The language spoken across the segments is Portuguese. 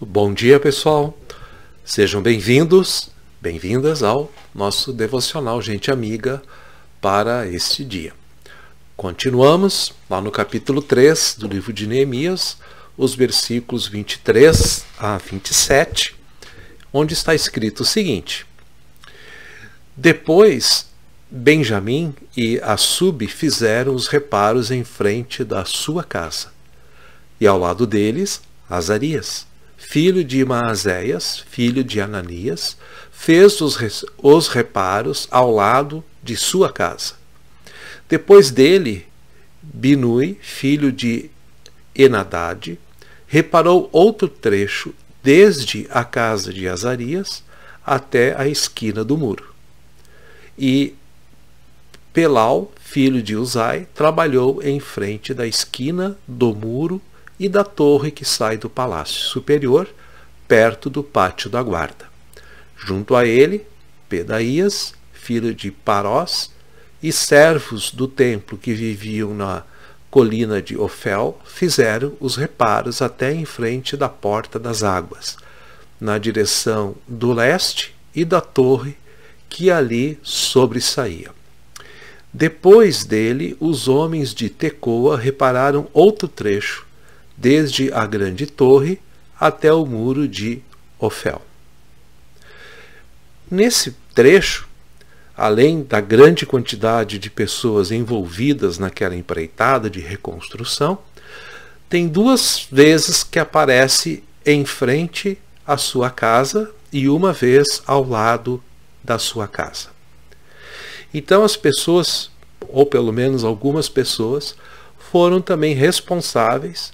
Bom dia, pessoal. Sejam bem-vindos, bem-vindas ao nosso devocional Gente Amiga para este dia. Continuamos lá no capítulo 3 do livro de Neemias, os versículos 23 a 27, onde está escrito o seguinte: Depois Benjamim e Assub fizeram os reparos em frente da sua casa, e ao lado deles, Azarias filho de Maazéias, filho de Ananias, fez os, os reparos ao lado de sua casa. Depois dele, Binui, filho de Enadade, reparou outro trecho desde a casa de Azarias até a esquina do muro. E Pelau, filho de Uzai, trabalhou em frente da esquina do muro e da torre que sai do palácio superior, perto do pátio da guarda. Junto a ele, Pedaías, filho de Parós, e servos do templo que viviam na colina de Ofel fizeram os reparos até em frente da Porta das Águas, na direção do leste e da torre que ali sobressaía. Depois dele, os homens de Tecoa repararam outro trecho desde a Grande Torre até o Muro de Ofel. Nesse trecho, além da grande quantidade de pessoas envolvidas naquela empreitada de reconstrução, tem duas vezes que aparece em frente à sua casa e uma vez ao lado da sua casa. Então as pessoas, ou pelo menos algumas pessoas, foram também responsáveis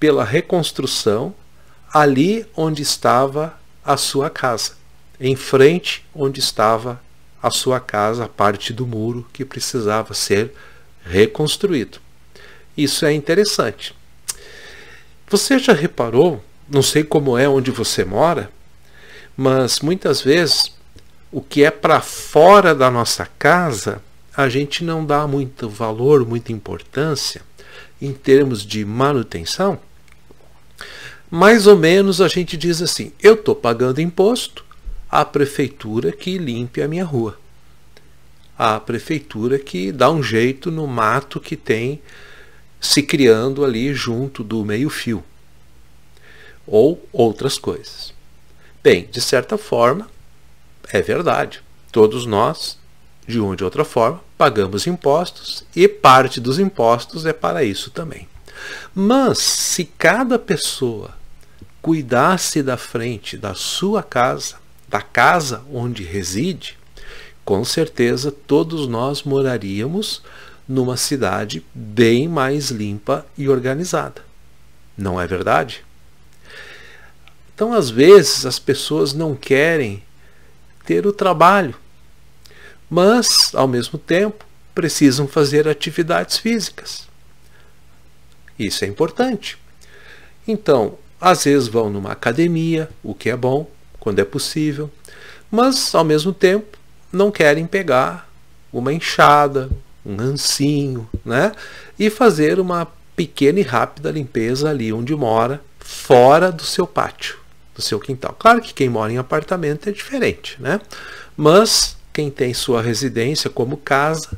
pela reconstrução ali onde estava a sua casa, em frente onde estava a sua casa, a parte do muro que precisava ser reconstruído. Isso é interessante. Você já reparou, não sei como é onde você mora, mas muitas vezes o que é para fora da nossa casa, a gente não dá muito valor, muita importância em termos de manutenção, mais ou menos a gente diz assim: eu estou pagando imposto, a prefeitura que limpe a minha rua, a prefeitura que dá um jeito no mato que tem se criando ali junto do meio-fio, ou outras coisas. Bem, de certa forma, é verdade. Todos nós, de uma ou de outra forma, pagamos impostos e parte dos impostos é para isso também. Mas se cada pessoa cuidasse da frente da sua casa, da casa onde reside, com certeza todos nós moraríamos numa cidade bem mais limpa e organizada. Não é verdade? Então, às vezes, as pessoas não querem ter o trabalho, mas, ao mesmo tempo, precisam fazer atividades físicas. Isso é importante. Então, às vezes vão numa academia, o que é bom, quando é possível, mas ao mesmo tempo não querem pegar uma enxada, um ancinho, né? E fazer uma pequena e rápida limpeza ali onde mora, fora do seu pátio, do seu quintal. Claro que quem mora em apartamento é diferente, né? Mas quem tem sua residência como casa,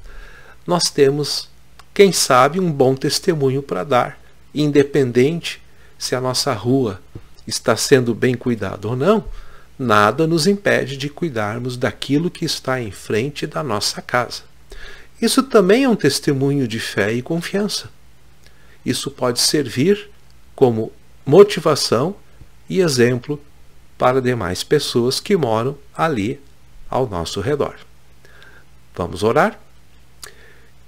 nós temos, quem sabe, um bom testemunho para dar, independente se a nossa rua está sendo bem cuidada ou não, nada nos impede de cuidarmos daquilo que está em frente da nossa casa. Isso também é um testemunho de fé e confiança. Isso pode servir como motivação e exemplo para demais pessoas que moram ali ao nosso redor. Vamos orar?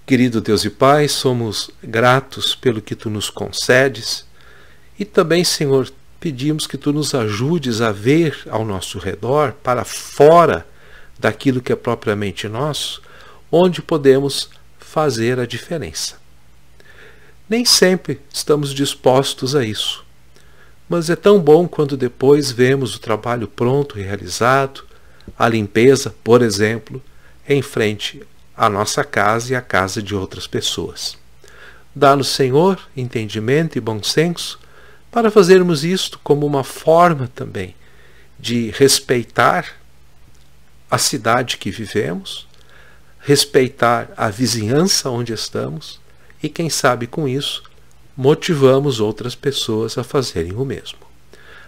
Querido Deus e Pai, somos gratos pelo que tu nos concedes e também, Senhor, pedimos que tu nos ajudes a ver ao nosso redor, para fora daquilo que é propriamente nosso, onde podemos fazer a diferença. Nem sempre estamos dispostos a isso, mas é tão bom quando depois vemos o trabalho pronto e realizado, a limpeza, por exemplo, em frente à nossa casa e à casa de outras pessoas. Dá-nos, Senhor, entendimento e bom senso para fazermos isto como uma forma também de respeitar a cidade que vivemos, respeitar a vizinhança onde estamos e, quem sabe, com isso, motivamos outras pessoas a fazerem o mesmo.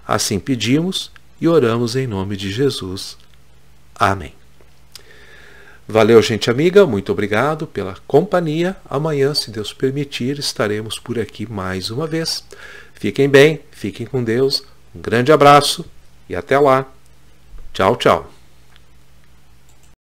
Assim pedimos e oramos em nome de Jesus. Amém. Valeu, gente amiga, muito obrigado pela companhia. Amanhã, se Deus permitir, estaremos por aqui mais uma vez. Fiquem bem, fiquem com Deus. Um grande abraço e até lá. Tchau, tchau.